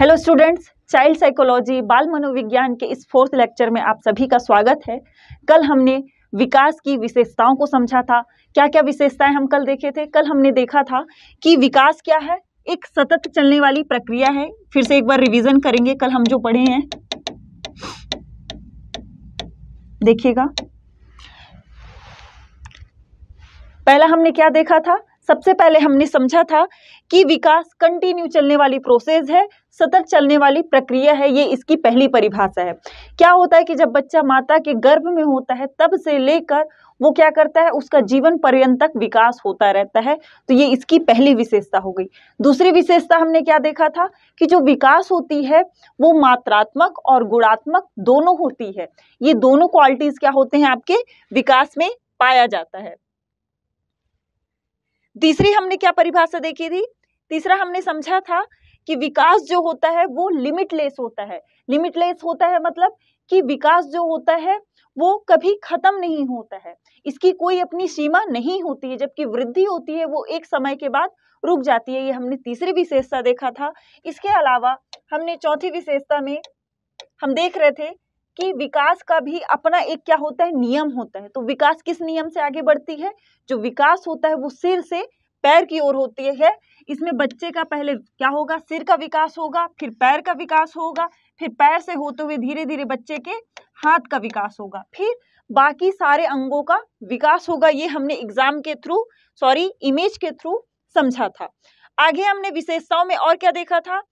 Hello students child psychology बाल मनोविज्ञान के इस फोर्थ लेक्चर में आप सभी का स्वागत है कल हमने विकास की विशेषताओं को समझा था क्या क्या विशेषताएं हम कल देखे थे कल हमने देखा था कि विकास क्या है एक सतत चलने वाली प्रक्रिया है फिर से एक बार रिवीजन करेंगे कल हम जो पढ़े हैं देखिएगा पहला हमने क्या देखा था सबसे पहले हमने समझा था कि विकास कंटिन्यू चलने वाली प्रोसेस है सतत चलने वाली प्रक्रिया है ये इसकी पहली परिभाषा है क्या होता है कि जब बच्चा माता के गर्भ में होता है तब से लेकर वो क्या करता है उसका जीवन पर्यंत तक विकास होता रहता है तो ये इसकी पहली विशेषता हो गई दूसरी विशेषता हमने क्या देखा था कि जो विकास होती है वो मात्रात्मक और गुणात्मक दोनों होती है ये दोनों क्वालिटीज क्या होते हैं आपके विकास में पाया जाता है तीसरी हमने क्या परिभाषा देखी थी तीसरा हमने समझा था कि विकास जो होता है वो लिमिटलेस होता है लिमिटलेस होता है मतलब कि विकास जो होता है वो कभी खत्म नहीं होता है इसकी कोई अपनी सीमा नहीं होती है जबकि वृद्धि होती है वो एक समय के बाद रुक जाती है ये हमने तीसरी विशेषता देखा था इसके अलावा हमने चौथी विशेषता में हम देख रहे थे कि विकास का भी अपना एक क्या होता है नियम होता है तो विकास किस नियम से आगे बढ़ती है जो विकास होता है वो सिर से पैर की ओर होती है इसमें बच्चे का पहले क्या होगा सिर का विकास होगा फिर पैर का विकास होगा फिर पैर से होते हुए धीरे धीरे बच्चे के हाथ का विकास होगा फिर बाकी सारे अंगों का विकास होगा ये हमने एग्जाम के थ्रू सॉरी इमेज के थ्रू समझा था आगे हमने विशेषताओं में और क्या देखा था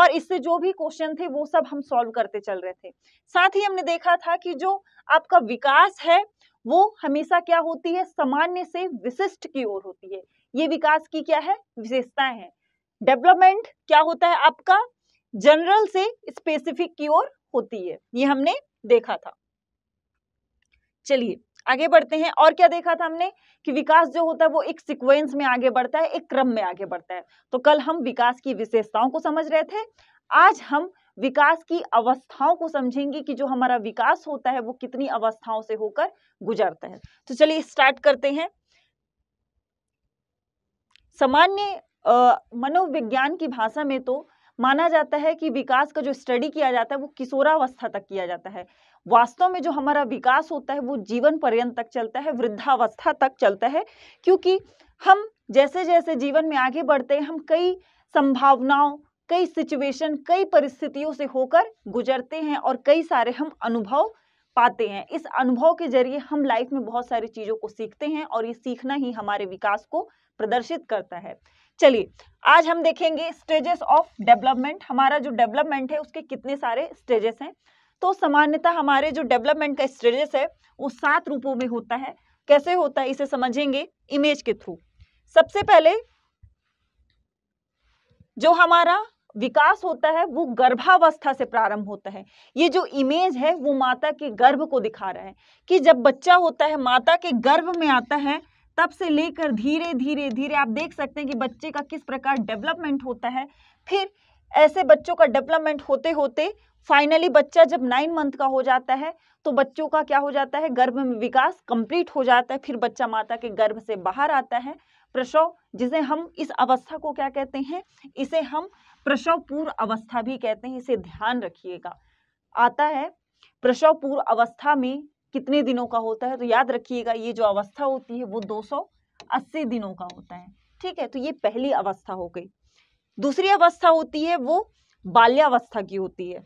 और इससे जो भी क्वेश्चन थे वो सब हम सॉल्व करते चल रहे थे साथ ही हमने देखा था कि जो आपका विकास है वो हमेशा क्या होती है सामान्य से विशिष्ट की ओर होती है ये विकास की क्या है विशेषताएं हैं डेवलपमेंट क्या होता है आपका जनरल से स्पेसिफिक की ओर होती है ये हमने देखा था चलिए आगे बढ़ते हैं और क्या देखा था हमने कि विकास जो होता है वो एक सीक्वेंस में आगे बढ़ता है एक क्रम में आगे बढ़ता है तो कल हम विकास की विशेषताओं को समझ रहे थे आज हम विकास की अवस्थाओं को समझेंगे कि जो हमारा विकास होता है वो कितनी अवस्थाओं से होकर गुजरता है तो चलिए स्टार्ट करते हैं सामान्य मनोविज्ञान की भाषा में तो माना जाता है कि विकास का जो स्टडी किया जाता है वो किशोरावस्था तक किया जाता है वास्तव में जो हमारा विकास होता है वो जीवन पर्यंत तक चलता है वृद्धावस्था तक चलता है क्योंकि हम जैसे जैसे जीवन में आगे बढ़ते हैं हम कई संभावनाओं कई सिचुएशन कई परिस्थितियों से होकर गुजरते हैं और कई सारे हम अनुभव पाते हैं इस अनुभव के जरिए हम लाइफ में बहुत सारी चीज़ों को सीखते हैं और ये सीखना ही हमारे विकास को प्रदर्शित करता है चलिए आज हम देखेंगे स्टेजेस ऑफ डेवलपमेंट हमारा जो डेवलपमेंट है उसके कितने सारे स्टेजेस हैं तो सामान्यतः हमारे जो डेवलपमेंट का स्टेजेस है वो सात रूपों में होता है कैसे होता है इसे समझेंगे इमेज के थ्रू सबसे पहले जो हमारा विकास होता है वो गर्भावस्था से प्रारंभ होता है ये जो इमेज है वो माता के गर्भ को दिखा रहा है कि जब बच्चा होता है माता के गर्भ में आता है तब से लेकर हम्म। धीरे धीरे धीरे आप देख सकते हैं कि बच्चे का किस प्रकार डेवलपमेंट होता है फिर ऐसे बच्चों का डेवलपमेंट होते होते फाइनली बच्चा जब नाइन मंथ का हो जाता है तो बच्चों का क्या हो जाता है गर्भ में विकास कंप्लीट हो जाता है फिर बच्चा माता के गर्भ से बाहर आता है प्रसव जिसे हम इस अवस्था को क्या कहते हैं इसे हम प्रसव पूर्व अवस्था भी कहते हैं इसे ध्यान रखिएगा आता है प्रसव पूर्व अवस्था में कितने दिनों का होता है तो याद रखिएगा ये जो अवस्था होती है वो 280 दिनों का होता है ठीक है तो ये पहली अवस्था हो गई दूसरी अवस्था होती है वो बाल्यावस्था की होती है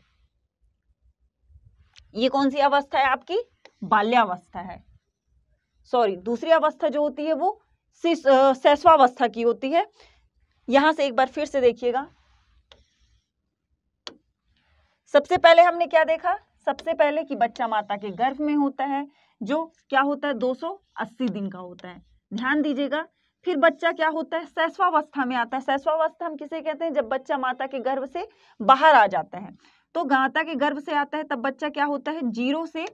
ये कौन सी अवस्था है आपकी बाल्यावस्था है सॉरी दूसरी अवस्था जो होती है वो सैसवावस्था की होती है यहां से एक बार फिर से देखिएगा सबसे पहले हमने क्या देखा सबसे पहले कि बच्चा माता के गर्भ में होता है जो क्या होता है 280 दिन का होता है ध्यान दीजिएगा फिर बच्चा क्या होता है सैस्वावस्था में आता है सैस्वावस्था हम किसे कहते हैं जब बच्चा माता के गर्भ से बाहर आ जाता है तो गाता के गर्भ से आता है तब बच्चा क्या होता है जीरो से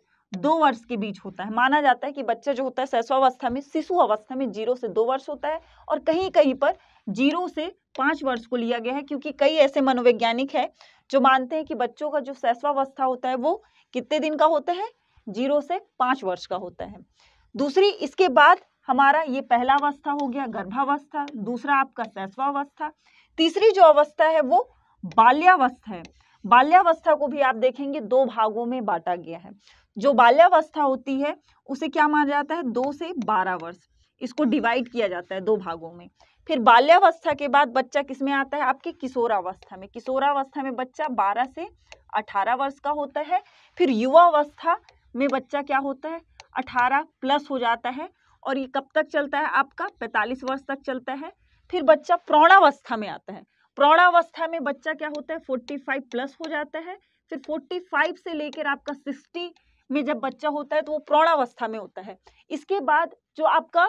दो वर्ष के बीच होता है माना जाता है कि बच्चा जो होता है सैस्वावस्था में शिशु अवस्था में जीरो से दो वर्ष होता है और कहीं कहीं पर जीरो से पांच वर्ष को लिया गया है क्योंकि कई ऐसे मनोवैज्ञानिक है जो मानते हैं कि बच्चों का जो शैशवावस्था होता है वो कितने दिन का होता है जीरो से पांच वर्ष का होता है दूसरी इसके बाद हमारा ये पहला अवस्था हो गया गर्भावस्था दूसरा आपका शैशवावस्था तीसरी जो अवस्था है वो बाल्यावस्था है बाल्यावस्था को भी आप देखेंगे दो भागों में बांटा गया है जो बाल्यावस्था होती है उसे क्या माना जाता है दो से बारह वर्ष इसको डिवाइड किया जाता है दो भागों में फिर बाल्यावस्था के बाद बच्चा किस में आता है आपके किशोरावस्था में किशोरावस्था में बच्चा 12 से 18 वर्ष का होता है फिर युवावस्था में बच्चा क्या होता है 18 प्लस हो जाता है और ये कब तक चलता है आपका 45 वर्ष तक चलता है फिर बच्चा प्रौणावस्था में आता है प्रौणावस्था में बच्चा क्या होता है फाइव प्लस हो जाता है फिर फाइव से लेकर आपका सिक्सटी में जब बच्चा होता है तो वो प्रौणावस्था में होता है इसके बाद जो आपका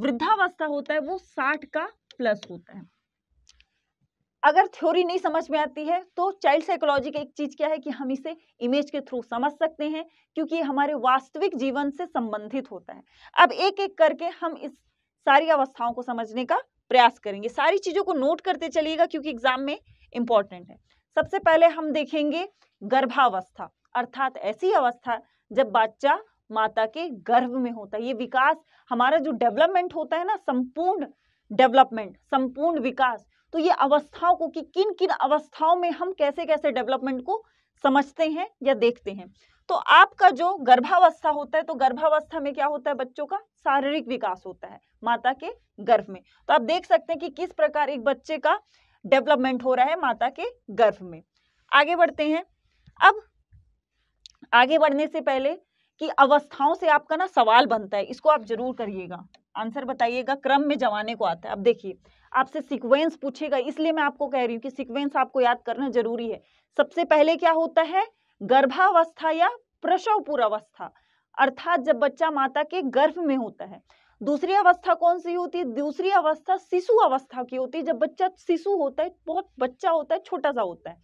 वृद्धावस्था होता है वो साठ का प्लस होता है अगर थ्योरी नहीं समझ में आती है तो चाइल्ड साइकोलॉजी का एक चीज क्या है कि हम इसे इमेज के थ्रू समझ सकते हैं क्योंकि हमारे वास्तविक जीवन से संबंधित होता है अब एक एक करके हम इस सारी अवस्थाओं को समझने का प्रयास करेंगे सारी चीजों को नोट करते चलिएगा क्योंकि एग्जाम में इंपॉर्टेंट है सबसे पहले हम देखेंगे गर्भावस्था अर्थात ऐसी अवस्था जब बच्चा माता के गर्भ में होता है ये विकास हमारा जो डेवलपमेंट होता है ना संपूर्ण डेवलपमेंट संपूर्ण विकास तो ये अवस्थाओं को कि किन किन अवस्थाओं में हम कैसे कैसे डेवलपमेंट को समझते हैं या देखते हैं तो आपका जो गर्भावस्था होता है तो गर्भावस्था में क्या होता है बच्चों का शारीरिक विकास होता है माता के गर्भ में तो आप देख सकते हैं कि किस प्रकार एक बच्चे का डेवलपमेंट हो रहा है माता के गर्भ में आगे बढ़ते हैं अब आगे बढ़ने से पहले कि अवस्थाओं से आपका ना सवाल बनता है इसको आप जरूर करिएगा आंसर बताइएगा क्रम में जमाने को आता है अब देखिए आपसे सीक्वेंस पूछेगा इसलिए मैं आपको कह रही हूँ कि सीक्वेंस आपको याद करना जरूरी है सबसे पहले क्या होता है गर्भावस्था या प्रसवपुर अवस्था अर्थात जब बच्चा माता के गर्भ में होता है दूसरी अवस्था कौन सी होती है दूसरी अवस्था शिशु अवस्था की होती है जब बच्चा शिशु होता है बहुत बच्चा होता है छोटा सा होता है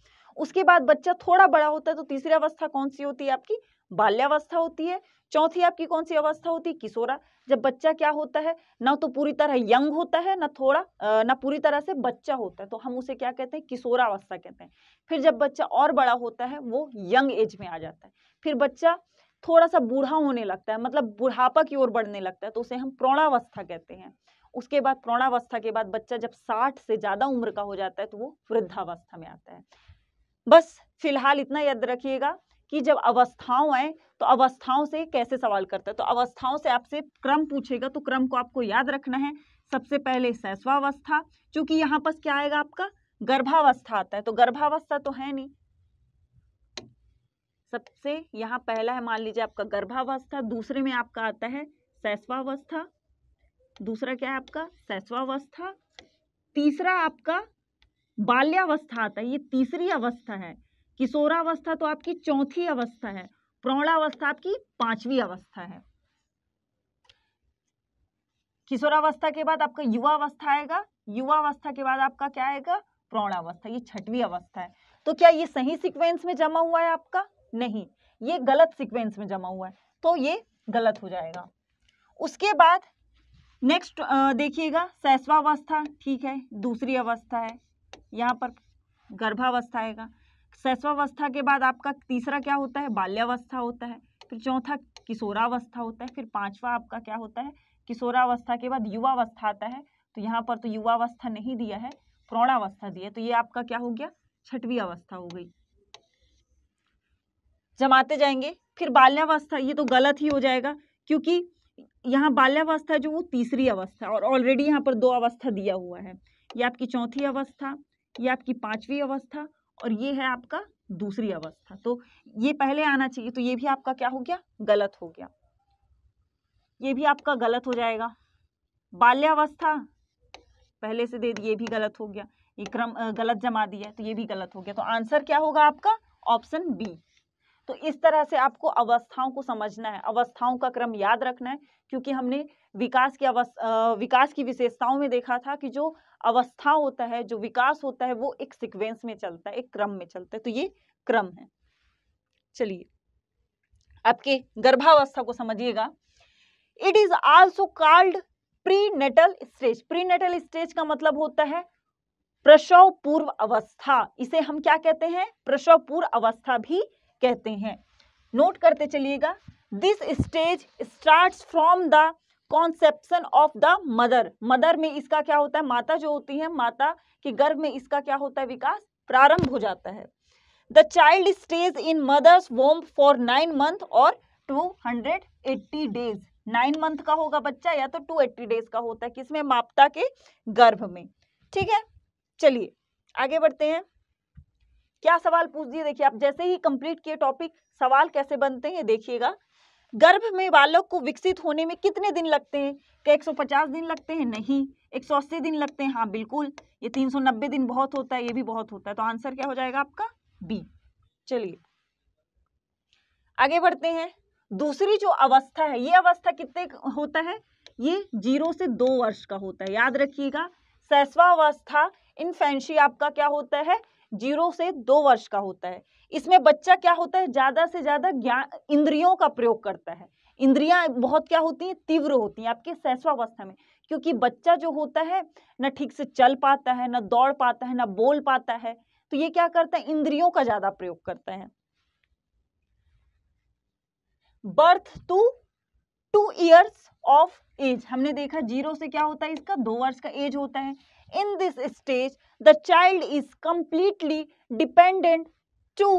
उसके बाद बच्चा थोड़ा बड़ा होता है तो तीसरी अवस्था कौन सी होती है आपकी बाल्यावस्था होती है चौथी आपकी कौन सी अवस्था होती है किशोरा जब बच्चा क्या होता है ना तो पूरी तरह यंग होता है ना थोड़ा ना पूरी तरह से बच्चा होता है तो हम उसे क्या कहते हैं किशोरा अवस्था कहते हैं फिर जब बच्चा और बड़ा होता है वो यंग एज में आ जाता है फिर बच्चा थोड़ा सा बूढ़ा होने लगता है मतलब बुढ़ापा की ओर बढ़ने लगता है तो उसे हम प्रौणावस्था कहते हैं उसके बाद प्रौणावस्था के बाद बच्चा जब साठ से ज़्यादा उम्र का हो जाता है तो वो वृद्धावस्था में आता है बस फिलहाल इतना याद रखिएगा कि जब अवस्थाओं आए तो अवस्थाओं से कैसे सवाल करता है तो अवस्थाओं से आपसे क्रम पूछेगा तो क्रम को आपको याद रखना है सबसे पहले सैसवावस्था क्योंकि यहाँ पर क्या आएगा आपका गर्भावस्था आता है तो गर्भावस्था तो है नहीं सबसे यहाँ पहला है मान लीजिए आपका गर्भावस्था दूसरे में आपका आता है सैसवावस्था दूसरा क्या है आपका सैसवावस्था तीसरा आपका बाल्यावस्था आता है ये तीसरी अवस्था है किशोरावस्था तो आपकी चौथी अवस्था है प्रौणावस्था आपकी पांचवी अवस्था है किशोरावस्था के बाद आपका युवा अवस्था आएगा युवा अवस्था के बाद आपका क्या आएगा प्रौणावस्था ये छठवीं अवस्था है तो क्या ये सही सीक्वेंस में जमा हुआ है आपका नहीं ये गलत सीक्वेंस में जमा हुआ है तो ये गलत हो जाएगा उसके बाद नेक्स्ट देखिएगा सैसवावस्था ठीक है दूसरी अवस्था है यहाँ पर गर्भावस्था आएगा शैशवावस्था के बाद आपका तीसरा क्या होता है बाल्यावस्था होता है फिर चौथा किशोरावस्था होता है फिर पांचवा आपका क्या होता है किशोरावस्था के बाद युवावस्था आता है तो यहाँ पर तो युवावस्था नहीं दिया है प्रौणावस्था दिया तो ये आपका क्या हो गया छठवीं अवस्था हो गई जमाते जाएंगे फिर बाल्यावस्था ये तो गलत ही हो जाएगा क्योंकि यहाँ बाल्यावस्था जो वो तीसरी अवस्था और ऑलरेडी यहाँ पर दो अवस्था दिया हुआ है ये आपकी चौथी अवस्था ये आपकी पांचवी अवस्था और ये है आपका दूसरी अवस्था तो ये पहले आना चाहिए तो ये भी आपका क्या हो गया गलत हो गया ये भी आपका गलत हो जाएगा बाल्यावस्था पहले से दे दिए भी गलत हो गया ये क्रम गलत जमा दिया तो ये भी गलत हो गया तो आंसर क्या होगा आपका ऑप्शन बी तो इस तरह से आपको अवस्थाओं को समझना है अवस्थाओं का क्रम याद रखना है क्योंकि हमने विकास की अवस्था विकास की विशेषताओं में देखा था कि जो अवस्था होता है जो विकास होता है वो एक सिक्वेंस में चलता है एक क्रम में चलता है तो ये क्रम है चलिए आपके गर्भावस्था को समझिएगा it is also called prenatal stage prenatal stage का मतलब होता है प्रसव पूर्व अवस्था इसे हम क्या कहते हैं प्रसव पूर्व अवस्था भी कहते हैं नोट करते चलिएगा this stage start from the conception of the mother mother में इसका क्या होता है माता जो होती है माता के गर्भ में इसका क्या होता है विकास प्रारंभ हो जाता है the child stage in mother's womb for nine month और two hundred eighty days nine month का होगा बच्चा या तो टू एट्टी डेज का होता है किसमें मापता के गर्भ में ठीक है चलिए आगे बढ़ते हैं क्या सवाल पूछ दिए देखिए आप जैसे ही कंप्लीट किए टॉपिक सवाल कैसे बनते हैं ये देखिएगा गर्भ में बालक को विकसित होने में कितने दिन लगते हैं क्या 150 दिन लगते हैं नहीं 180 दिन लगते हैं हाँ बिल्कुल ये 390 दिन बहुत होता है ये भी बहुत होता है तो आंसर क्या हो जाएगा आपका बी चलिए आगे बढ़ते हैं दूसरी जो अवस्था है ये अवस्था कितने होता है ये जीरो से दो वर्ष का होता है याद रखिएगा सैसवा अवस्था इन आपका क्या होता है जीरो से दो वर्ष का होता है इसमें बच्चा क्या होता है ज़्यादा से ज़्यादा ज्ञान इंद्रियों का प्रयोग करता है इंद्रियां बहुत क्या होती हैं तीव्र होती हैं आपके शैशवावस्था में क्योंकि बच्चा जो होता है ना ठीक से चल पाता है ना दौड़ पाता है ना बोल पाता है तो ये क्या करता है इंद्रियों का ज़्यादा प्रयोग करता है birth to two years of age हमने देखा जीरो से क्या होता है इसका दो वर्ष का एज होता है in this stage the child is completely dependent to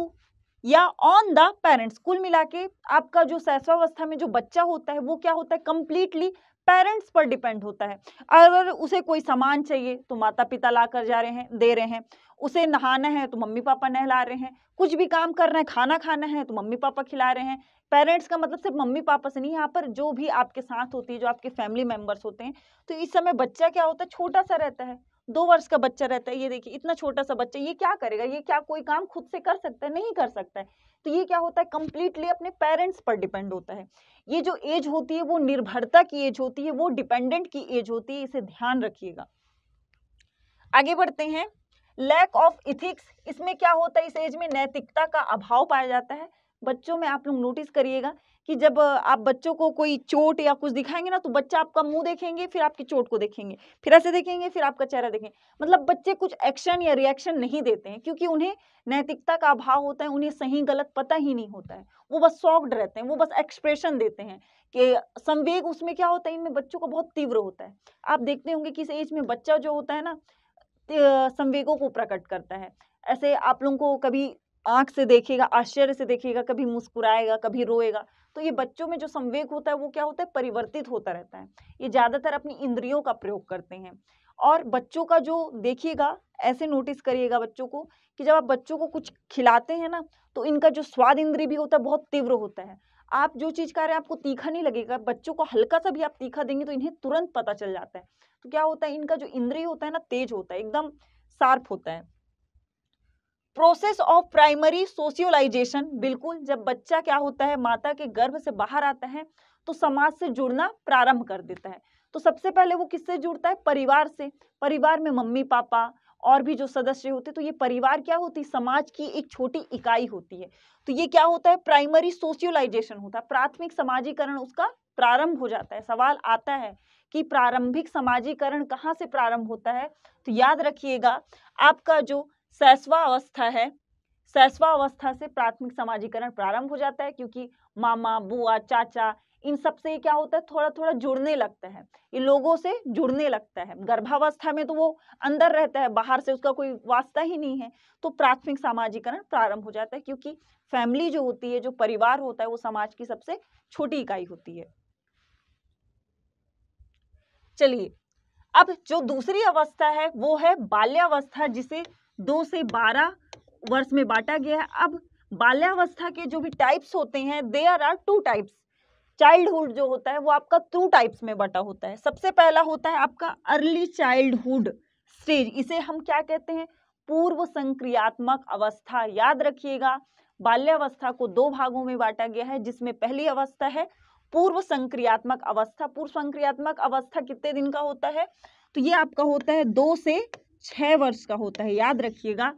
या ऑन द पेरेंट्स कुल मिला के आपका जो शैशवावस्था में जो बच्चा होता है वो क्या होता है कंप्लीटली पेरेंट्स पर डिपेंड होता है अगर उसे कोई सामान चाहिए तो माता पिता ला कर जा रहे हैं दे रहे हैं उसे नहाना है तो मम्मी पापा नहला रहे हैं कुछ भी काम कर रहे हैं खाना खाना है तो मम्मी पापा खिला रहे हैं पेरेंट्स का मतलब सिर्फ मम्मी पापा से नहीं यहाँ पर जो भी आपके साथ होती है जो आपके फैमिली मेम्बर्स होते हैं तो इस समय बच्चा क्या होता है छोटा सा रहता है दो वर्ष का बच्चा रहता है ये देखिए इतना छोटा सा बच्चा ये क्या करेगा ये क्या कोई काम खुद से कर सकता है नहीं कर सकता है तो ये क्या होता है कंप्लीटली अपने पेरेंट्स पर डिपेंड होता है ये जो एज होती है वो निर्भरता की एज होती है वो डिपेंडेंट की एज होती है इसे ध्यान रखिएगा आगे बढ़ते हैं लैक ऑफ इथिक्स इसमें क्या होता है इस एज में नैतिकता का अभाव पाया जाता है बच्चों में आप लोग नोटिस करिएगा कि जब आप बच्चों को कोई चोट या कुछ दिखाएंगे ना तो बच्चा आपका मुंह देखेंगे फिर आपकी चोट को देखेंगे फिर ऐसे देखेंगे फिर आपका चेहरा देखेंगे मतलब बच्चे कुछ एक्शन या रिएक्शन नहीं देते हैं क्योंकि उन्हें नैतिकता का अभाव होता है उन्हें सही गलत पता ही नहीं होता है वो बस सॉफ्ट रहते हैं वो बस एक्सप्रेशन देते हैं कि संवेग उसमें क्या होता है इनमें बच्चों का बहुत तीव्र होता है आप देखते होंगे कि इस एज में बच्चा जो होता है ना संवेगों को प्रकट करता है ऐसे आप लोगों को कभी आंख से देखेगा आश्चर्य से देखेगा कभी मुस्कुराएगा कभी रोएगा तो ये बच्चों में जो संवेग होता है वो क्या होता है परिवर्तित होता रहता है ये ज़्यादातर अपनी इंद्रियों का प्रयोग करते हैं और बच्चों का जो देखिएगा ऐसे नोटिस करिएगा बच्चों को कि जब आप बच्चों को कुछ खिलाते हैं ना तो इनका जो स्वाद इंद्रिय भी होता है बहुत तीव्र होता है आप जो चीज़ कह रहे हैं आपको तीखा नहीं लगेगा बच्चों को हल्का सा भी आप तीखा देंगे तो इन्हें तुरंत पता चल जाता है तो क्या होता है इनका जो इंद्रिय होता है ना तेज होता है एकदम शार्प होता है प्रोसेस ऑफ प्राइमरी सोशियोलाइजेशन बिल्कुल जब बच्चा क्या होता है माता के गर्भ से बाहर आता है तो समाज से जुड़ना प्रारंभ कर देता है तो सबसे पहले वो किससे जुड़ता है परिवार से परिवार में मम्मी पापा और भी जो सदस्य होते तो ये परिवार क्या होती समाज की एक छोटी इकाई होती है तो ये क्या होता है प्राइमरी सोशियोलाइजेशन होता है प्राथमिक समाजीकरण उसका प्रारंभ हो जाता है सवाल आता है कि प्रारंभिक समाजीकरण कहाँ से प्रारंभ होता है तो याद रखिएगा आपका जो अवस्था है अवस्था से प्राथमिक समाजीकरण प्रारंभ हो जाता है क्योंकि मामा बुआ चाचा इन सब से क्या होता है थोड़ा थोड़ा जुड़ने लगता है इन लोगों से जुड़ने लगता है गर्भावस्था में तो वो अंदर रहता है बाहर से उसका कोई वास्ता ही नहीं है तो प्राथमिक सामाजिकरण प्रारंभ हो जाता है क्योंकि फैमिली जो होती है जो परिवार होता है वो समाज की सबसे छोटी इकाई होती है चलिए अब जो दूसरी अवस्था है वो है बाल्यावस्था जिसे दो से बारह वर्ष में बांटा गया है अब बाल्यावस्था के जो भी टाइप्स होते हैं there are two types childhood जो होता है वो आपका टू टाइप्स में बटा होता है सबसे पहला होता है आपका अर्ली चाइल्डहुड स्टेज इसे हम क्या कहते हैं पूर्व संक्रियात्मक अवस्था याद रखिएगा बाल्यावस्था को दो भागों में बांटा गया है जिसमें पहली अवस्था है पूर्व संक्रियात्मक अवस्था पूर्व संक्रियात्मक अवस्था कितने दिन का होता है तो ये आपका होता है दो से छह वर्ष का होता है याद रखिएगा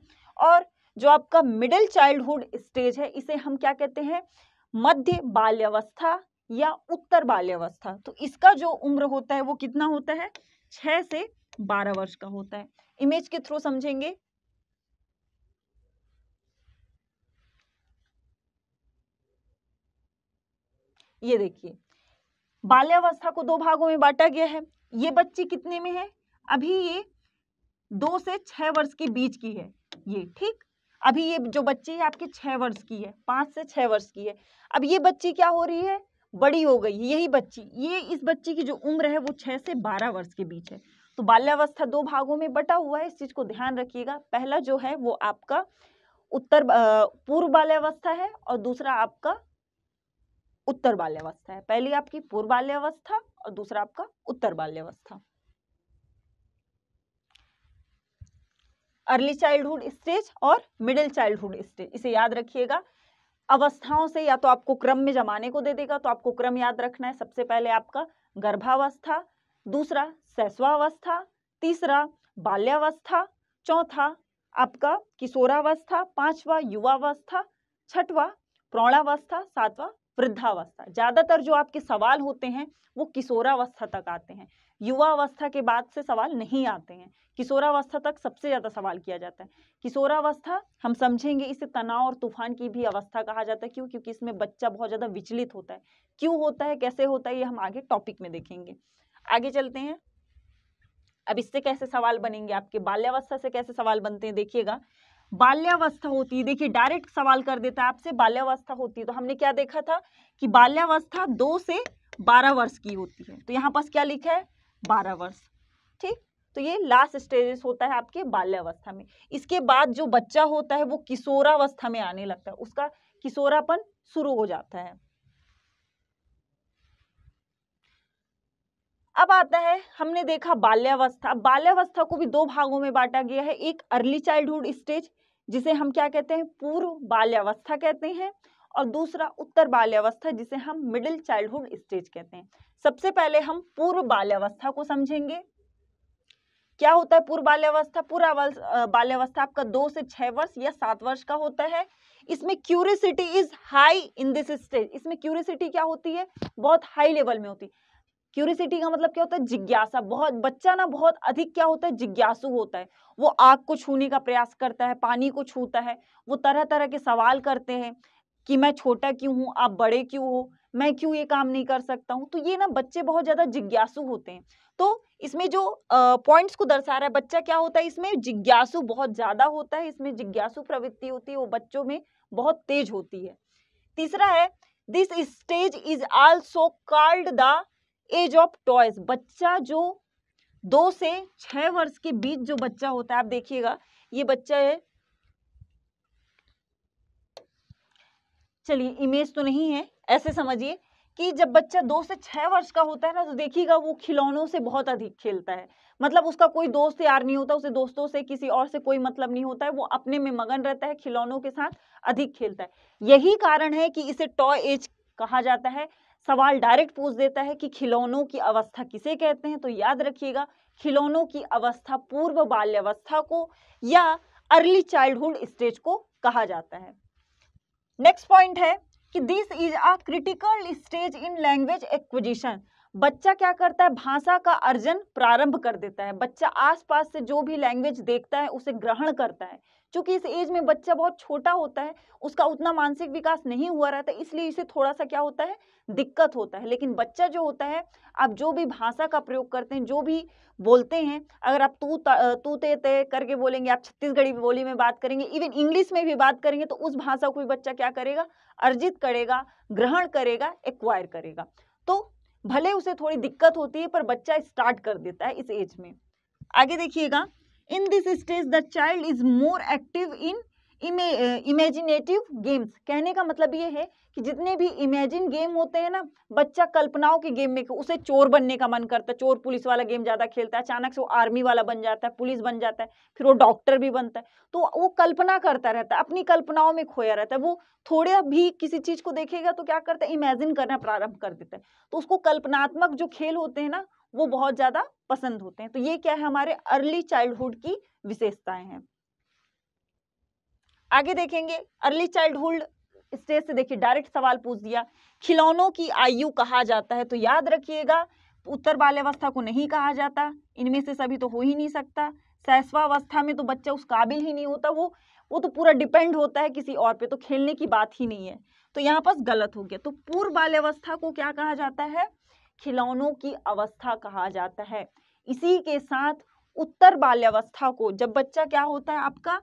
और जो आपका मिडिल चाइल्डहुड स्टेज है इसे हम क्या कहते हैं मध्य बाल्यावस्था या उत्तर बाल्यावस्था तो इसका जो उम्र होता है वो कितना होता है छह से बारह वर्ष का होता है इमेज के थ्रू समझेंगे ये देखिए बाल्यावस्था को दो भागों में बांटा गया है ये बच्ची कितने में है अभी ये दो से छह वर्ष के बीच की है ये ठीक अभी ये जो बच्ची है आपकी छह वर्ष की है पांच से छह वर्ष की है अब ये बच्ची क्या हो रही है बड़ी हो गई है यही बच्ची ये इस बच्ची की जो उम्र है वो छह से बारह वर्ष के बीच है तो बाल्यावस्था दो भागों में बटा हुआ है इस चीज़ को ध्यान रखिएगा पहला जो है वो आपका उत्तर पूर्व बाल्यावस्था है और दूसरा आपका उत्तर बाल्यावस्था है पहली आपकी पूर्व बाल्यावस्था और दूसरा आपका उत्तर बाल्यावस्था अर्ली चाइल्डहुड स्टेज और मिडिल चाइल्डहुड स्टेज इसे याद रखिएगा अवस्थाओं से या तो आपको क्रम में जमाने को दे देगा तो आपको क्रम याद रखना है सबसे पहले आपका गर्भावस्था दूसरा सैसवावस्था तीसरा बाल्यावस्था चौथा आपका किशोरावस्था पांचवा युवावस्था छठवा प्रौणावस्था सातवा वृद्धावस्था ज्यादातर जो आपके सवाल होते हैं वो किशोरावस्था तक आते हैं युवावस्था के बाद से सवाल नहीं आते हैं किशोरावस्था तक सबसे ज़्यादा सवाल किया जाता है किशोरावस्था हम समझेंगे इसे तनाव और तूफान की भी अवस्था कहा जाता है क्यों क्योंकि इसमें बच्चा बहुत ज़्यादा विचलित होता है क्यों होता है कैसे होता है ये हम आगे टॉपिक में देखेंगे आगे चलते हैं अब इससे कैसे सवाल बनेंगे आपके बाल्यावस्था से कैसे सवाल बनते हैं देखिएगा बाल्यावस्था होती है देखिए डायरेक्ट सवाल कर देता है आपसे बाल्यावस्था होती है तो हमने क्या देखा था कि बाल्यावस्था दो से बारह वर्ष की होती है तो यहाँ पास क्या लिखा है बारह वर्ष ठीक तो ये लास्ट स्टेजेस होता है आपके बाल्यावस्था में इसके बाद जो बच्चा होता है वो किशोरावस्था में आने लगता है उसका किशोरापन शुरू हो जाता है अब आता है हमने देखा बाल्यावस्था बाल्यावस्था को भी दो भागों में बांटा गया है एक अर्ली चाइल्डहुड स्टेज जिसे हम क्या कहते हैं पूर्व बाल्यावस्था कहते हैं और दूसरा उत्तर बाल्यावस्था जिसे हम मिडिल चाइल्डहुड स्टेज कहते हैं सबसे पहले हम पूर्व बाल्यावस्था को समझेंगे क्या होता है पूर्व बाल्यावस्था पूरा बाल्यावस्था आपका दो से छह वर्ष या सात वर्ष का होता है इसमें curiosity is high in this stage इसमें क्यूरियसिटी क्या होती है बहुत हाई लेवल में होती है क्यूरिसिटी का मतलब क्या होता है जिज्ञासा बहुत बच्चा ना बहुत अधिक क्या होता है जिज्ञासु होता है वो आग को छूने का प्रयास करता है पानी को छूता है वो तरह तरह के सवाल करते हैं कि मैं छोटा क्यों हूँ आप बड़े क्यों हो मैं क्यों ये काम नहीं कर सकता हूँ तो ये ना बच्चे बहुत ज़्यादा जिज्ञासु होते हैं तो इसमें जो पॉइंट्स को दर्शा रहा है बच्चा क्या होता है इसमें जिज्ञासु बहुत ज़्यादा होता है इसमें जिज्ञासु प्रवृत्ति होती है वो बच्चों में बहुत तेज होती है तीसरा है this stage is also called the age of toys बच्चा जो दो से छ वर्ष के बीच जो बच्चा होता है आप देखिएगा ये बच्चा है चलिए इमेज तो नहीं है ऐसे समझिए कि जब बच्चा दो से छह वर्ष का होता है ना तो देखिएगा वो खिलौनों से बहुत अधिक खेलता है मतलब उसका कोई दोस्त यार नहीं होता उसे दोस्तों से किसी और से कोई मतलब नहीं होता है वो अपने में मगन रहता है खिलौनों के साथ अधिक खेलता है यही कारण है कि इसे टॉय एज कहा जाता है सवाल डायरेक्ट पूछ देता है कि खिलौनों की अवस्था किसे कहते हैं तो याद रखिएगा खिलौनों की अवस्था पूर्व बाल्यावस्था को या अर्ली चाइल्डहुड स्टेज को कहा जाता है नेक्स्ट पॉइंट है कि this is a critical stage in language acquisition बच्चा क्या करता है भाषा का अर्जन प्रारंभ कर देता है बच्चा आसपास से जो भी लैंग्वेज देखता है उसे ग्रहण करता है क्योंकि इस एज में बच्चा बहुत छोटा होता है उसका उतना मानसिक विकास नहीं हुआ रहता इसलिए इसे थोड़ा सा क्या होता है दिक्कत होता है लेकिन बच्चा जो होता है आप जो भी भाषा का प्रयोग करते हैं जो भी बोलते हैं अगर आप तू तू ते ते करके बोलेंगे आप छत्तीसगढ़ी बोली में बात करेंगे इवन इंग्लिश में भी बात करेंगे तो उस भाषा को भी बच्चा क्या करेगा अर्जित करेगा ग्रहण करेगा एक्वायर करेगा तो भले उसे थोड़ी दिक्कत होती है पर बच्चा स्टार्ट कर देता है इस एज में आगे देखिएगा in this stage the child is more active in imaginative games कहने का मतलब ये है कि जितने भी इमेजिन गेम होते हैं ना बच्चा कल्पनाओं के गेम में उसे चोर बनने का मन करता है चोर पुलिस वाला गेम ज़्यादा खेलता है अचानक से वो आर्मी वाला बन जाता है पुलिस बन जाता है फिर वो डॉक्टर भी बनता है तो वो कल्पना करता रहता है अपनी कल्पनाओं में खोया रहता है वो थोड़ा भी किसी चीज़ को देखेगा तो क्या करता है इमेजिन करना प्रारंभ कर देता है तो उसको कल्पनात्मक जो खेल होते हैं ना वो बहुत ज़्यादा पसंद होते हैं तो ये क्या है हमारे अर्ली चाइल्डहुड की विशेषताएं हैं आगे देखेंगे अर्ली चाइल्डहुड स्टेज से देखिए डायरेक्ट सवाल पूछ दिया खिलौनों की आयु कहा जाता है तो याद रखिएगा उत्तर बाल्यावस्था को नहीं कहा जाता इनमें से सभी तो हो ही नहीं सकता शैशवावस्था में तो बच्चा उस काबिल ही नहीं होता वो वो तो पूरा डिपेंड होता है किसी और पे तो खेलने की बात ही नहीं है तो यहाँ पास गलत हो गया तो पूर्व बाल्यावस्था को क्या कहा जाता है खिलौनों की अवस्था कहा जाता है इसी के साथ उत्तर बाल्यावस्था को जब बच्चा क्या होता है आपका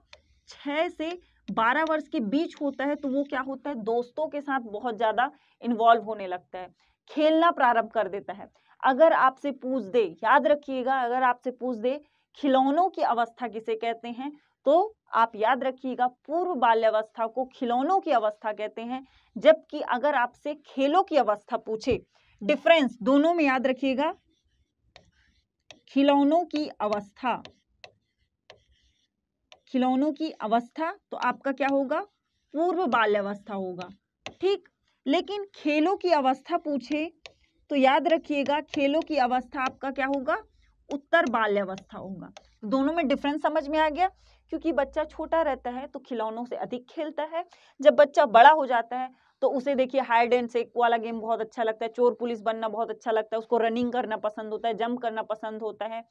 छः से बारह वर्ष के बीच होता है तो वो क्या होता है दोस्तों के साथ बहुत ज़्यादा इन्वॉल्व होने लगता है खेलना प्रारंभ कर देता है अगर आपसे पूछ दे याद रखिएगा अगर आपसे पूछ दे खिलौनों की अवस्था किसे कहते हैं तो आप याद रखिएगा पूर्व बाल्यावस्था को खिलौनों की अवस्था कहते हैं जबकि अगर आपसे खेलों की अवस्था पूछे डिफरेंस दोनों में याद रखिएगा खिलौनों की अवस्था खिलौनों की अवस्था तो आपका क्या होगा पूर्व बाल्यावस्था होगा ठीक लेकिन खेलों की अवस्था पूछे तो याद रखिएगा खेलों की अवस्था आपका क्या होगा उत्तर बाल्यावस्था होगा दोनों में डिफरेंस समझ में आ गया क्योंकि बच्चा छोटा रहता है तो खिलौनों से अधिक खेलता है जब बच्चा बड़ा हो जाता है तो उसे देखिए हाइड एंड सेक वाला गेम बहुत अच्छा लगता है चोर पुलिस बनना बहुत अच्छा लगता है उसको रनिंग करना पसंद होता है जंप करना पसंद होता है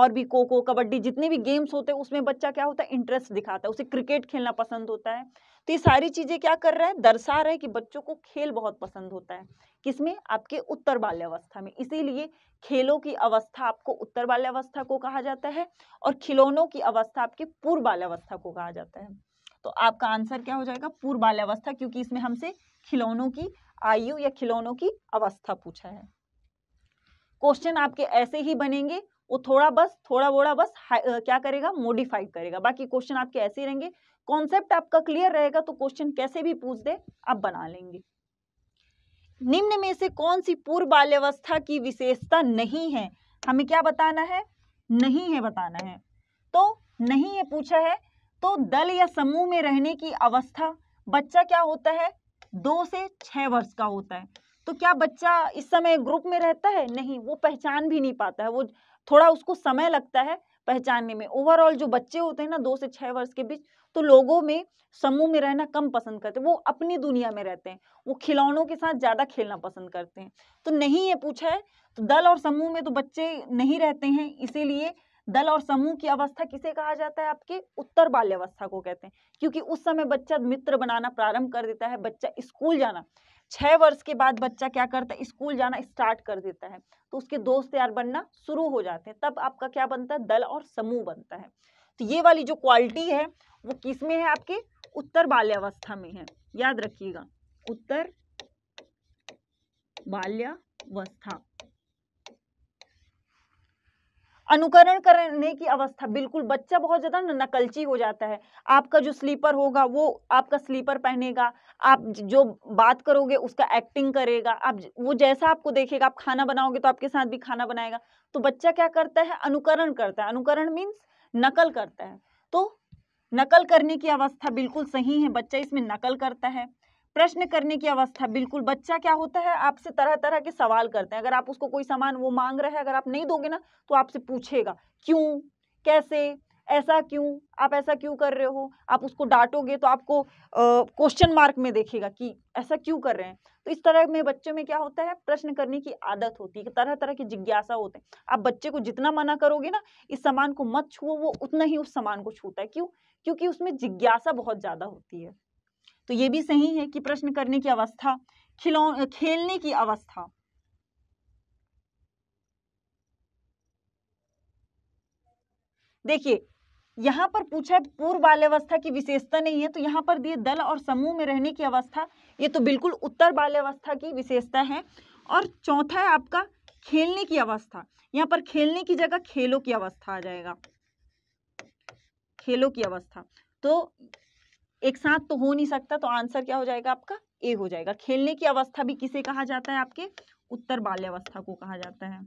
और भी खो खो कबड्डी जितने भी गेम्स होते हैं उसमें बच्चा क्या होता है इंटरेस्ट दिखाता है उसे क्रिकेट खेलना पसंद होता है तो ये सारी चीज़ें क्या कर रहा है दर्शा रहा है कि बच्चों को खेल बहुत पसंद होता है किसमें आपके उत्तर बाल्यावस्था में इसीलिए खेलों की अवस्था आपको उत्तर बाल्यावस्था को कहा जाता है और खिलौनों की अवस्था आपके पूर्व बाल्यावस्था को कहा जाता है तो आपका आंसर क्या हो जाएगा पूर्व बाल्यावस्था क्योंकि इसमें हमसे खिलौनों की आयु या खिलौनों की अवस्था पूछा है क्वेश्चन आपके ऐसे ही बनेंगे वो थोड़ा बस थोड़ा बोड़ा बस क्या करेगा मॉडिफाइड करेगा बाकी क्वेश्चन आपके ऐसे ही रहेंगे कॉन्सेप्ट आपका क्लियर रहेगा तो क्वेश्चन कैसे भी पूछ दे आप बना लेंगे निम्न में से कौन सी पूर्व बाल्यावस्था की विशेषता नहीं है हमें क्या बताना है नहीं है बताना है तो नहीं है पूछा है तो दल या समूह में रहने की अवस्था बच्चा क्या होता है दो से छह वर्ष का होता है तो क्या बच्चा इस समय ग्रुप में रहता है नहीं वो पहचान भी नहीं पाता है वो थोड़ा उसको समय लगता है पहचानने में ओवरऑल जो बच्चे होते हैं ना दो से छह वर्ष के बीच तो लोगों में समूह में रहना कम पसंद करते हैं वो अपनी दुनिया में रहते हैं वो खिलौनों के साथ ज़्यादा खेलना पसंद करते हैं तो नहीं ये पूछा है तो दल और समूह में तो बच्चे नहीं रहते हैं इसीलिए दल और समूह की अवस्था किसे कहा जाता है आपके उत्तर बाल्यावस्था को कहते हैं क्योंकि उस समय बच्चा मित्र बनाना प्रारंभ कर देता है बच्चा स्कूल जाना छह वर्ष के बाद बच्चा क्या करता है स्कूल जाना स्टार्ट कर देता है तो उसके दोस्त यार बनना शुरू हो जाते हैं तब आपका क्या बनता है दल और समूह बनता है तो ये वाली जो क्वालिटी है वो किस में है आपके उत्तर बाल्यावस्था में है याद रखिएगा उत्तर बाल्यावस्था अनुकरण करने की अवस्था बिल्कुल बच्चा बहुत ज़्यादा नकलची हो जाता है आपका जो स्लीपर होगा वो आपका स्लीपर पहनेगा आप जो बात करोगे उसका एक्टिंग करेगा आप वो जैसा आपको देखेगा आप खाना बनाओगे तो आपके साथ भी खाना बनाएगा तो बच्चा क्या करता है अनुकरण करता है अनुकरण मीन्स नकल करता है तो नकल करने की अवस्था बिल्कुल सही है बच्चा इसमें नकल करता है प्रश्न करने की अवस्था बिल्कुल बच्चा क्या होता है आपसे तरह तरह के सवाल करते हैं अगर आप उसको कोई सामान वो मांग रहे हैं अगर आप नहीं दोगे ना तो आपसे पूछेगा क्यों कैसे ऐसा क्यों आप ऐसा क्यों कर रहे हो आप उसको डांटोगे तो आपको क्वेश्चन मार्क में देखेगा कि ऐसा क्यों कर रहे हैं तो इस तरह में बच्चों में क्या होता है प्रश्न करने की आदत होती है तरह तरह की जिज्ञासा होते हैं आप बच्चे को जितना मना करोगे ना इस सामान को मत छुओ वो उतना ही उस सामान को छूता है क्यों क्योंकि उसमें जिज्ञासा बहुत ज़्यादा होती है तो ये भी सही है कि प्रश्न करने की अवस्था खिलौ खेलने की अवस्था देखिए यहाँ पर पूछा है पूर्व बाल्यावस्था की विशेषता नहीं है तो यहाँ पर दिए दल और समूह में रहने की अवस्था ये तो बिल्कुल उत्तर बाल्यावस्था की विशेषता है और चौथा है आपका खेलने की अवस्था यहाँ पर खेलने की जगह खेलों की अवस्था आ जाएगा खेलों की अवस्था तो एक साथ तो हो नहीं सकता तो आंसर क्या हो जाएगा आपका ए हो जाएगा खेलने की अवस्था भी किसे कहा जाता है आपके उत्तर बाल्यावस्था को कहा जाता है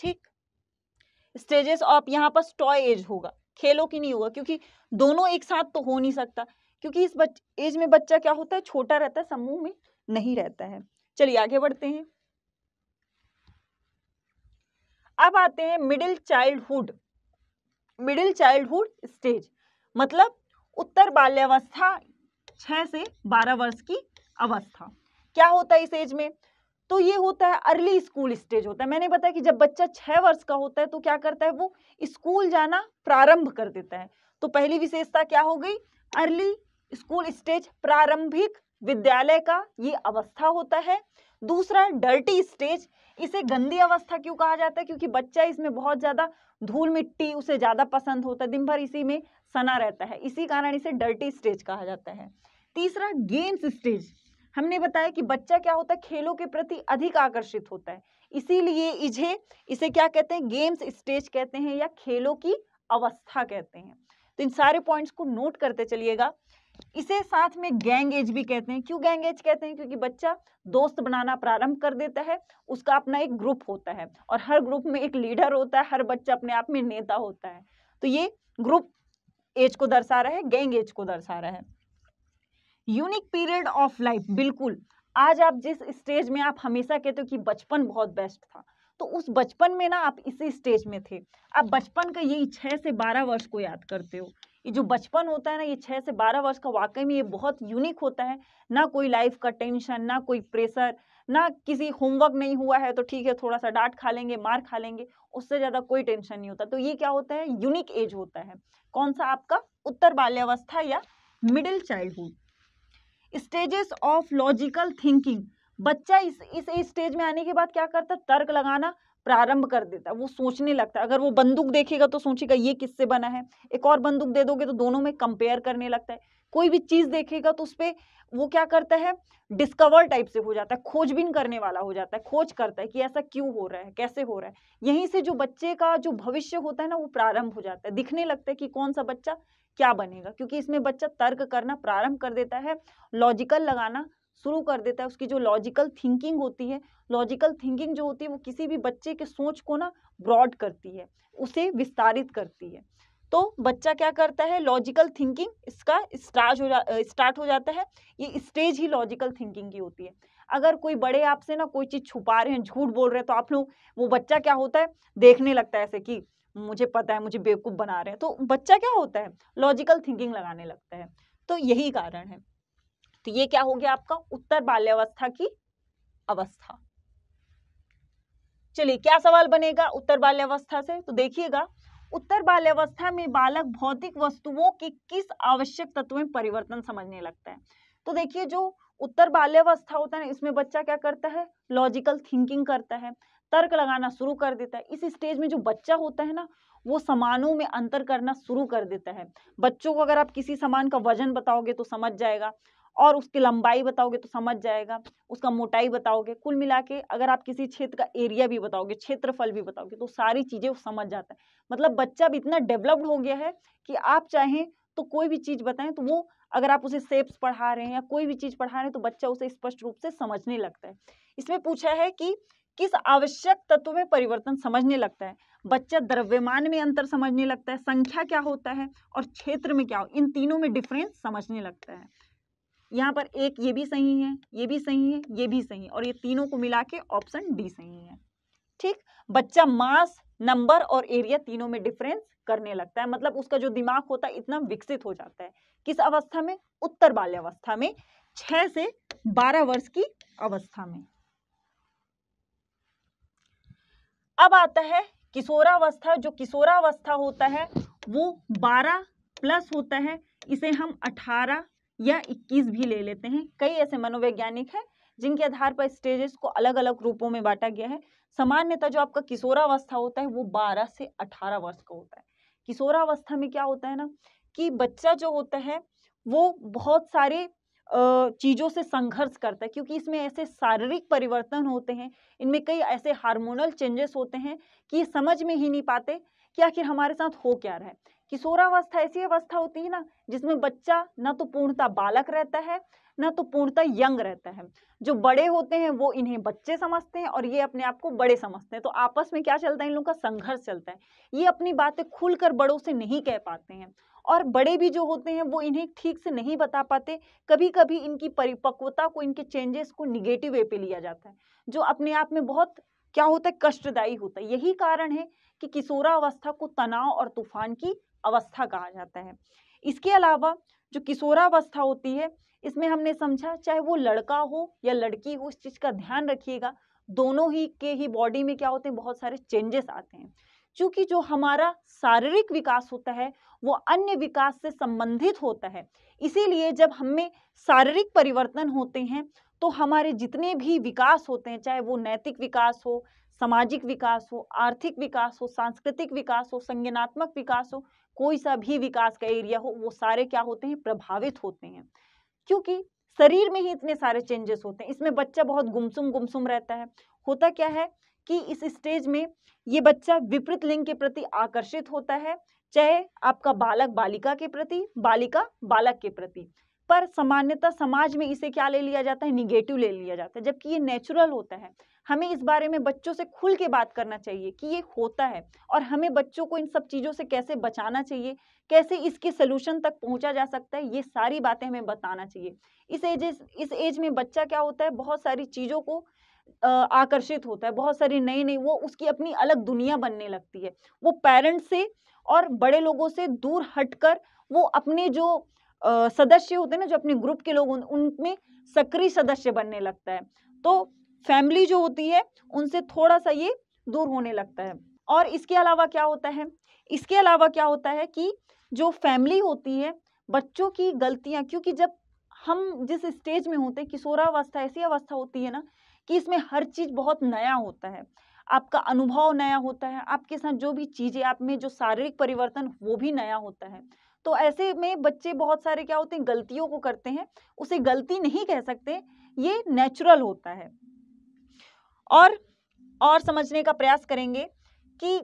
ठीक स्टेजेस ऑफ यहाँ पर स्टॉय एज होगा खेलो की नहीं होगा क्योंकि दोनों एक साथ तो हो नहीं सकता क्योंकि इस एज में बच्चा क्या होता है छोटा रहता है समूह में नहीं रहता है चलिए आगे बढ़ते हैं अब आते हैं middle childhood middle childhood stage मतलब उत्तर बाल्यावस्था छः से बारह वर्ष की अवस्था क्या होता है इस एज में तो ये होता है अर्ली स्कूल स्टेज होता है मैंने बताया कि जब बच्चा छः वर्ष का होता है तो क्या करता है वो स्कूल जाना प्रारंभ कर देता है तो पहली विशेषता क्या हो गई अर्ली स्कूल स्टेज प्रारंभिक विद्यालय का ये अवस्था होता है दूसरा है डर्टी स्टेज इसे गंदी अवस्था क्यों कहा जाता है क्योंकि बच्चा इसमें बहुत ज़्यादा धूल मिट्टी उसे ज़्यादा पसंद होता है दिन भर इसी में सना रहता है इसी कारण इसे डर्टी स्टेज कहा जाता है तीसरा गेम्स स्टेज हमने बताया कि बच्चा क्या होता है खेलों के प्रति अधिक आकर्षित होता है इसीलिए इसे इसे क्या कहते हैं गेम्स स्टेज कहते हैं या खेलों की अवस्था कहते हैं तो इन सारे पॉइंट्स को नोट करते चलिएगा इसे साथ में गैंग एज भी कहते हैं क्यों गैंग एज कहते हैं क्योंकि बच्चा दोस्त बनाना प्रारंभ कर देता है उसका अपना एक ग्रुप होता है और हर ग्रुप में एक लीडर होता है हर बच्चा अपने आप में नेता होता है तो ये ग्रुप एज को दर्शा रहा है गैंग एज को दर्शा रहा है यूनिक पीरियड ऑफ लाइफ बिल्कुल आज आप जिस स्टेज में आप हमेशा कहते हो कि बचपन बहुत बेस्ट था तो उस बचपन में ना आप इसी स्टेज में थे आप बचपन का यही छः से बारह वर्ष को याद करते हो ये जो बचपन होता है ना ये छः से बारह वर्ष का वाकई में ये बहुत यूनिक होता है ना कोई लाइफ का टेंशन ना कोई प्रेशर ना किसी होमवर्क नहीं हुआ है तो ठीक है थोड़ा सा डांट खा लेंगे मार खा लेंगे उससे ज़्यादा कोई टेंशन नहीं होता तो ये क्या होता है यूनिक एज होता है कौन सा आपका उत्तर बाल्यावस्था या middle childhood stages of logical thinking बच्चा इस इस स्टेज में आने के बाद क्या करता है तर्क लगाना प्रारंभ कर देता है वो सोचने लगता है अगर वो बंदूक देखेगा तो सोचेगा ये किससे बना है एक और बंदूक दे दोगे तो दोनों में कंपेयर करने लगता है कोई भी चीज देखेगा तो उसपे वो क्या करता है डिस्कवर टाइप से हो जाता है खोजबीन करने वाला हो जाता है खोज करता है कि ऐसा क्यों हो रहा है कैसे हो रहा है यहीं से जो बच्चे का जो भविष्य होता है ना वो प्रारंभ हो जाता है दिखने लगता है कि कौन सा बच्चा क्या बनेगा क्योंकि इसमें बच्चा तर्क करना प्रारंभ कर देता है लॉजिकल लगाना शुरू कर देता है उसकी जो लॉजिकल थिंकिंग होती है लॉजिकल थिंकिंग जो होती है वो किसी भी बच्चे के सोच को ना ब्रॉड करती है उसे विस्तारित करती है तो बच्चा क्या करता है लॉजिकल थिंकिंग इसका स्टार्ट हो जा स्टार्ट हो जाता है ये स्टेज ही लॉजिकल थिंकिंग की होती है अगर कोई बड़े आपसे ना कोई चीज़ छुपा रहे हैं झूठ बोल रहे हैं तो आप लोग वो बच्चा क्या होता है देखने लगता है ऐसे कि मुझे पता है मुझे बेवकूफ़ बना रहे हैं तो बच्चा क्या होता है लॉजिकल थिंकिंग लगाने लगता है तो यही कारण है तो ये क्या हो गया आपका उत्तर बाल्यावस्था की अवस्था चलिए क्या सवाल बनेगा उत्तर बाल्यावस्था से तो देखिएगा उत्तर बाल्यावस्था में बालक भौतिक वस्तुओं के किस आवश्यक तत्व में परिवर्तन समझने लगता है तो देखिए जो उत्तर बाल्यावस्था होता है ना इसमें बच्चा क्या करता है लॉजिकल थिंकिंग करता है तर्क लगाना शुरू कर देता है इस स्टेज में जो बच्चा होता है ना वो सामानों में अंतर करना शुरू कर देता है बच्चों को अगर आप किसी सामान का वजन बताओगे तो समझ जाएगा और उसकी लंबाई बताओगे तो समझ जाएगा उसका मोटाई बताओगे कुल मिला के अगर आप किसी क्षेत्र का एरिया भी बताओगे क्षेत्रफल भी बताओगे तो सारी चीज़ें समझ जाता है मतलब बच्चा भी इतना डेवलप्ड हो गया है कि आप चाहें तो कोई भी चीज़ बताएं तो वो अगर आप उसे सेप्स पढ़ा रहे हैं या कोई भी चीज़ पढ़ा रहे हैं तो बच्चा उसे स्पष्ट रूप से समझने लगता है इसमें पूछा है कि किस आवश्यक तत्व में परिवर्तन समझने लगता है बच्चा द्रव्यमान में अंतर समझने लगता है संख्या क्या होता है और क्षेत्र में क्या हो इन तीनों में डिफरेंस समझने लगता है यहाँ पर एक ये भी सही है ये भी सही है ये भी सही है और ये तीनों को मिला के ऑप्शन डी सही है ठीक बच्चा मास नंबर और एरिया तीनों में डिफरेंस करने लगता है मतलब उसका जो दिमाग होता है इतना विकसित हो जाता है किस अवस्था में उत्तर बाल्य अवस्था में छह से बारह वर्ष की अवस्था में अब आता है किशोरावस्था जो किशोरावस्था होता है वो बारह प्लस होता है इसे हम अठारह या 21 भी ले लेते हैं कई ऐसे मनोवैज्ञानिक हैं जिनके आधार पर स्टेजेस को अलग अलग रूपों में बांटा गया है सामान्यतः जो आपका किशोरावस्था होता है वो 12 से 18 वर्ष का होता है किशोरावस्था में क्या होता है ना कि बच्चा जो होता है वो बहुत सारे चीज़ों से संघर्ष करता है क्योंकि इसमें ऐसे शारीरिक परिवर्तन होते हैं इनमें कई ऐसे हार्मोनल चेंजेस होते हैं कि समझ में ही नहीं पाते कि आखिर हमारे साथ हो क्या रहा है किशोरावस्था ऐसी अवस्था होती है ना जिसमें बच्चा ना तो पूर्णता बालक रहता है ना तो पूर्णता यंग रहता है जो बड़े होते हैं वो इन्हें बच्चे समझते हैं और ये अपने आप को बड़े समझते हैं तो आपस में क्या चलता है इन लोगों का संघर्ष चलता है ये अपनी बातें खुलकर बड़ों से नहीं कह पाते हैं और बड़े भी जो होते हैं वो इन्हें ठीक से नहीं बता पाते कभी कभी इनकी परिपक्वता को इनके चेंजेस को निगेटिव वे पे लिया जाता है जो अपने आप में बहुत क्या होता है कष्टदायी होता है यही कारण है कि किशोरावस्था को तनाव और तूफान की अवस्था कहा जाता है इसके अलावा जो किशोरावस्था होती है इसमें हमने समझा चाहे वो लड़का हो या लड़की हो इस चीज़ का ध्यान रखिएगा दोनों ही के ही बॉडी में क्या होते हैं बहुत सारे चेंजेस आते हैं क्योंकि जो हमारा शारीरिक विकास होता है वो अन्य विकास से संबंधित होता है इसीलिए जब हमें शारीरिक परिवर्तन होते हैं तो हमारे जितने भी विकास होते हैं चाहे वो नैतिक विकास हो सामाजिक विकास हो आर्थिक विकास हो सांस्कृतिक विकास हो संज्ञानात्मक विकास हो कोई सा भी विकास का एरिया हो वो सारे क्या होते हैं प्रभावित होते हैं क्योंकि शरीर में ही इतने सारे चेंजेस होते हैं इसमें बच्चा बहुत गुमसुम गुमसुम रहता है होता क्या है कि इस स्टेज में ये बच्चा विपरीत लिंग के प्रति आकर्षित होता है चाहे आपका बालक बालिका के प्रति बालिका बालक के प्रति पर सामान्यतः समाज में इसे क्या ले लिया जाता है निगेटिव ले लिया जाता है जबकि ये नेचुरल होता है हमें इस बारे में बच्चों से खुल के बात करना चाहिए कि ये होता है और हमें बच्चों को इन सब चीज़ों से कैसे बचाना चाहिए कैसे इसके सलूशन तक पहुंचा जा सकता है ये सारी बातें हमें बताना चाहिए इस एज इस एज में बच्चा क्या होता है बहुत सारी चीज़ों को आकर्षित होता है बहुत सारी नई नई वो उसकी अपनी अलग दुनिया बनने लगती है वो पेरेंट्स से और बड़े लोगों से दूर हटकर वो अपने जो सदस्य होते हैं ना जो अपने ग्रुप के लोग उनमें सक्रिय सदस्य बनने लगता है तो फैमिली जो होती है उनसे थोड़ा सा ये दूर होने लगता है और इसके अलावा क्या होता है इसके अलावा क्या होता है कि जो फैमिली होती है बच्चों की गलतियां क्योंकि जब हम जिस स्टेज में होते हैं किशोरावस्था ऐसी अवस्था होती है ना कि इसमें हर चीज़ बहुत नया होता है आपका अनुभव नया होता है आपके साथ जो भी चीज़ें आप में जो शारीरिक परिवर्तन वो भी नया होता है तो ऐसे में बच्चे बहुत सारे क्या होते हैं गलतियों को करते हैं उसे गलती नहीं कह सकते ये नेचुरल होता है और और समझने का प्रयास करेंगे कि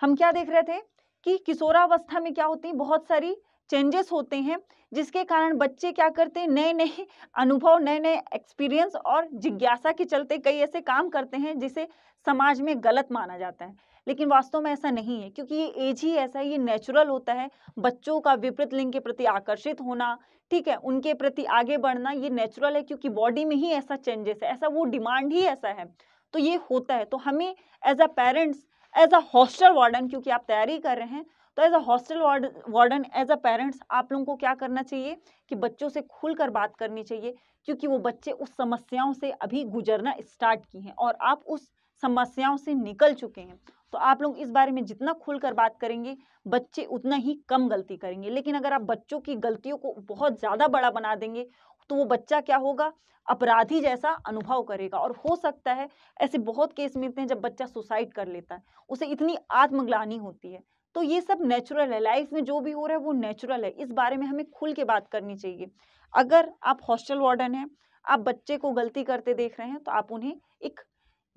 हम क्या देख रहे थे कि किशोरावस्था में क्या होती है बहुत सारी चेंजेस होते हैं जिसके कारण बच्चे क्या करते हैं नए नए अनुभव नए नए एक्सपीरियंस और जिज्ञासा के चलते कई ऐसे काम करते हैं जिसे समाज में गलत माना जाता है लेकिन वास्तव में ऐसा नहीं है क्योंकि ये एज ही ऐसा है ये नेचुरल होता है बच्चों का विपरीत लिंग के प्रति आकर्षित होना ठीक है उनके प्रति आगे बढ़ना ये नेचुरल है क्योंकि बॉडी में ही ऐसा चेंजेस है ऐसा वो डिमांड ही ऐसा है तो ये होता है तो हमें as a parents as a hostel warden क्योंकि आप तैयारी कर रहे हैं तो as a hostel warden as a parents आप लोगों को क्या करना चाहिए कि बच्चों से खुलकर बात करनी चाहिए क्योंकि वो बच्चे उस समस्याओं से अभी गुजरना स्टार्ट किए हैं और आप उस समस्याओं से निकल चुके हैं तो आप लोग इस बारे में जितना खुलकर बात करेंगे बच्चे उतना ही कम गलती करेंगे लेकिन अगर आप बच्चों की गलतियों को बहुत ज़्यादा बड़ा बना देंगे तो वो बच्चा क्या होगा अपराधी जैसा अनुभव करेगा और हो सकता है ऐसे बहुत केस मिलते हैं जब बच्चा सुसाइड कर लेता है उसे इतनी आत्मग्लानी होती है तो ये सब नेचुरल है लाइफ में जो भी हो रहा है वो नेचुरल है इस बारे में हमें खुल के बात करनी चाहिए अगर आप हॉस्टल वार्डन हैं आप बच्चे को गलती करते देख रहे हैं तो आप उन्हें एक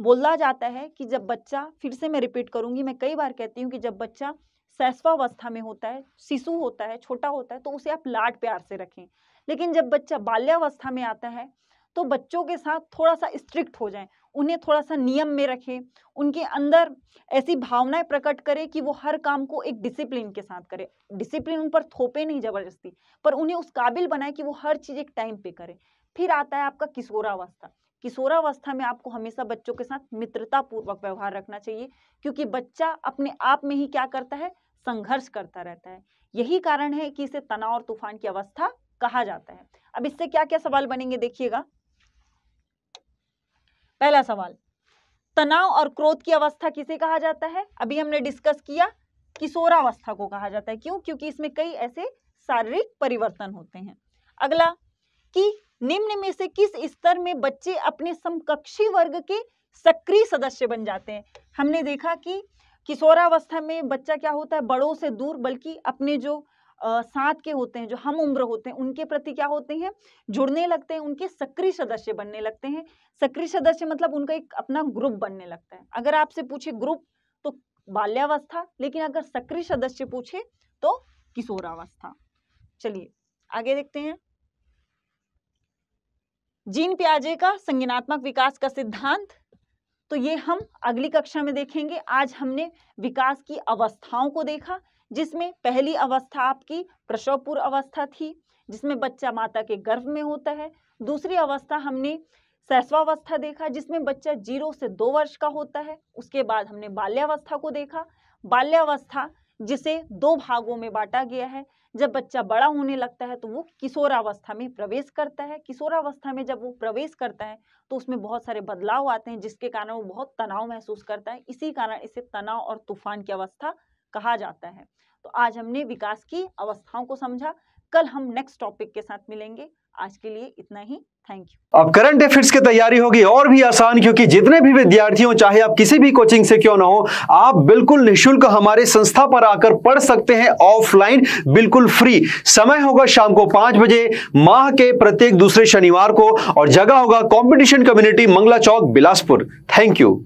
बोला जाता है कि जब बच्चा फिर से मैं रिपीट करूंगी मैं कई बार कहती हूँ कि जब बच्चा सैस्वावस्था में होता है शिशु होता है छोटा होता है तो उसे आप लाड प्यार से रखें लेकिन जब बच्चा बाल्यावस्था में आता है तो बच्चों के साथ थोड़ा सा स्ट्रिक्ट हो जाएं उन्हें थोड़ा सा नियम में रखें उनके अंदर ऐसी भावनाएं प्रकट करें कि वो हर काम को एक डिसिप्लिन के साथ करें डिसिप्लिन उन पर थोपे नहीं ज़बरदस्ती पर उन्हें उस काबिल बनाए कि वो हर चीज़ एक टाइम पे करें फिर आता है आपका किशोरावस्था किशोरावस्था में आपको हमेशा बच्चों के साथ मित्रता पूर्वक व्यवहार रखना चाहिए क्योंकि बच्चा अपने आप में ही क्या करता है संघर्ष करता रहता है यही कारण है कि इसे तनाव और तूफान की अवस्था कहा जाता है अब इससे क्या क्या सवाल बनेंगे देखिएगा पहला सवाल तनाव और क्रोध की अवस्था किसे कहा जाता है अभी हमने डिस्कस किया किशोरावस्था को कहा जाता है क्यों क्योंकि इसमें कई ऐसे शारीरिक परिवर्तन होते हैं अगला कि निम्न में से किस स्तर में बच्चे अपने समकक्षी वर्ग के सक्रिय सदस्य बन जाते हैं हमने देखा कि किशोरावस्था में बच्चा क्या होता है बड़ों से दूर बल्कि अपने जो आ, साथ के होते हैं जो हम उम्र होते हैं उनके प्रति क्या होते हैं जुड़ने लगते हैं उनके सक्रिय सदस्य बनने लगते हैं सक्रिय सदस्य मतलब उनका एक अपना ग्रुप बनने लगता है अगर आपसे पूछे ग्रुप तो बाल्यावस्था लेकिन अगर सक्रिय सदस्य पूछे तो किशोरावस्था चलिए आगे देखते हैं जीन प्याजे का संज्ञानात्मक विकास का सिद्धांत तो ये हम अगली कक्षा में देखेंगे आज हमने विकास की अवस्थाओं को देखा जिसमें पहली अवस्था आपकी प्रसवपूर्व अवस्था थी जिसमें बच्चा माता के गर्भ में होता है दूसरी अवस्था हमने शैशवावस्था देखा जिसमें बच्चा जीरो से दो वर्ष का होता है उसके बाद हमने बाल्यावस्था को देखा बाल्यावस्था जिसे दो भागों में बांटा गया है जब बच्चा बड़ा होने लगता है तो वो किशोरावस्था में प्रवेश करता है किशोरावस्था में जब वो प्रवेश करता है तो उसमें बहुत सारे बदलाव आते हैं जिसके कारण वो बहुत तनाव महसूस करता है इसी कारण इसे तनाव और तूफान की अवस्था कहा जाता है तो आज हमने विकास की अवस्थाओं को समझा कल हम नेक्स्ट टॉपिक के साथ मिलेंगे आज के लिए इतना ही थैंक यू अब करंट अफेयर्स की तैयारी होगी और भी आसान क्योंकि जितने भी विद्यार्थियों चाहे आप किसी भी कोचिंग से क्यों ना हो आप बिल्कुल निशुल्क हमारे संस्था पर आकर पढ़ सकते हैं ऑफलाइन बिल्कुल फ्री समय होगा शाम को पांच बजे माह के प्रत्येक दूसरे शनिवार को और जगह होगा competition community Mangla Chowk Bilaspur thank you